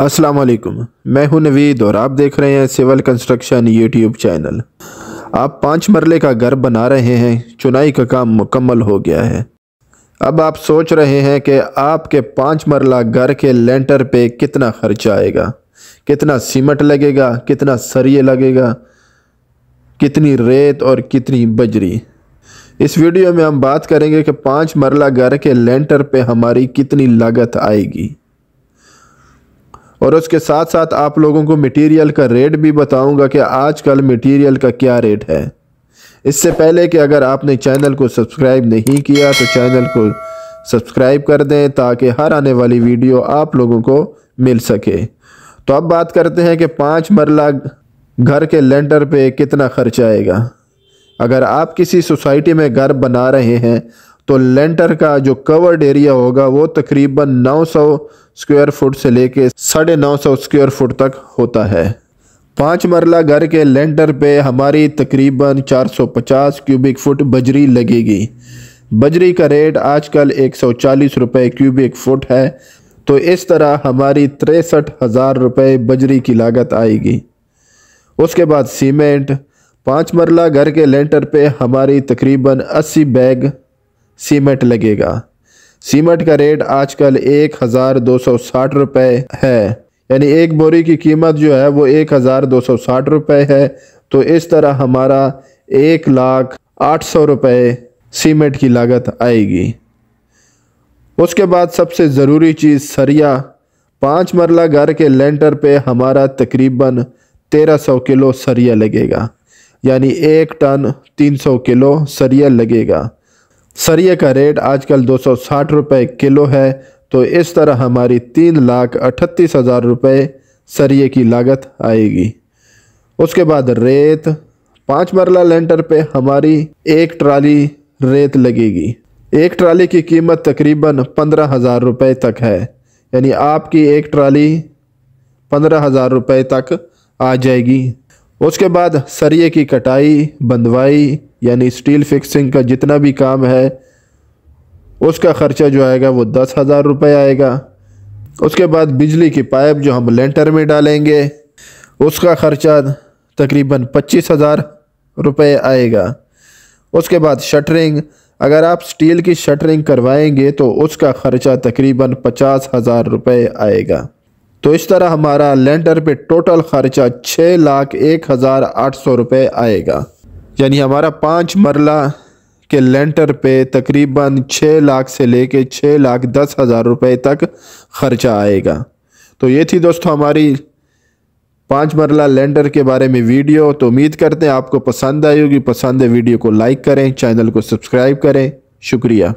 अस्सलाम वालेकुम मैं हूं नवीद और आप देख रहे हैं सिविल कंस्ट्रक्शन यूट्यूब चैनल आप पाँच मरले का घर बना रहे हैं चुनाई का काम मुकम्मल हो गया है अब आप सोच रहे हैं कि आपके पाँच मरला घर के लेंटर पे कितना खर्चा आएगा कितना सीमेंट लगेगा कितना सरिये लगेगा कितनी रेत और कितनी बजरी इस वीडियो में हम बात करेंगे कि पाँच मरला घर के लेंटर पर हमारी कितनी लागत आएगी और उसके साथ साथ आप लोगों को मटेरियल का रेट भी बताऊंगा कि आजकल मटेरियल का क्या रेट है इससे पहले कि अगर आपने चैनल को सब्सक्राइब नहीं किया तो चैनल को सब्सक्राइब कर दें ताकि हर आने वाली वीडियो आप लोगों को मिल सके तो अब बात करते हैं कि पाँच मरला घर के लेंटर पे कितना खर्च आएगा अगर आप किसी सोसाइटी में घर बना रहे हैं तो लेंटर का जो कवर्ड एरिया होगा वो तकरीबन 900 स्क्वायर फुट से लेके साढ़े नौ स्क्वायर फुट तक होता है पाँच मरला घर के लेंटर पे हमारी तकरीबन 450 क्यूबिक फुट बजरी लगेगी बजरी का रेट आजकल 140 रुपए क्यूबिक फुट है तो इस तरह हमारी तिरसठ हज़ार रुपये बजरी की लागत आएगी उसके बाद सीमेंट पाँच मरला घर के लेंटर पे हमारी तकरीबन 80 बैग सीमेंट लगेगा सीमेंट का रेट आजकल एक हज़ार दो सौ साठ रुपए है यानी एक बोरी की कीमत जो है वो एक हज़ार दो सौ साठ रुपए है तो इस तरह हमारा एक लाख आठ सौ रुपये सीमेंट की लागत आएगी उसके बाद सबसे ज़रूरी चीज़ सरिया पाँच मरला घर के लेंटर पे हमारा तकरीबन तेरह सौ किलो सरिया लगेगा यानी एक टन तीन सौ किलो सरिया लगेगा सरिये का रेट आजकल दो सौ साठ रुपये किलो है तो इस तरह हमारी तीन लाख अठतीस हज़ार रुपये सरिये की लागत आएगी उसके बाद रेत पाँच मरला लेंटर पे हमारी एक ट्राली रेत लगेगी एक ट्राली की कीमत तकरीबन पंद्रह हज़ार रुपये तक है यानी आपकी एक ट्राली पंद्रह हज़ार रुपये तक आ जाएगी उसके बाद सरिये की कटाई बंदवाई यानी स्टील फिक्सिंग का जितना भी काम है उसका ख़र्चा जो आएगा वो दस हज़ार रुपये आएगा उसके बाद बिजली की पाइप जो हम लेंटर में डालेंगे उसका ख़र्चा तकरीबन पच्चीस हज़ार रुपये आएगा उसके बाद शटरिंग अगर आप स्टील की शटरिंग करवाएंगे तो उसका ख़र्चा तकरीबन पचास हज़ार रुपये आएगा तो इस तरह हमारा लेंटर पे टोटल ख़र्चा छः लाख एक हज़ार आठ सौ रुपये आएगा यानी हमारा पाँच मरला के लेंटर पे तकरीबन छः लाख से लेके छः लाख दस हज़ार रुपये तक ख़र्चा आएगा तो ये थी दोस्तों हमारी पाँच मरला लेंडर के बारे में वीडियो तो उम्मीद करते हैं आपको पसंद आई होगी पसंद है वीडियो को लाइक करें चैनल को सब्सक्राइब करें शुक्रिया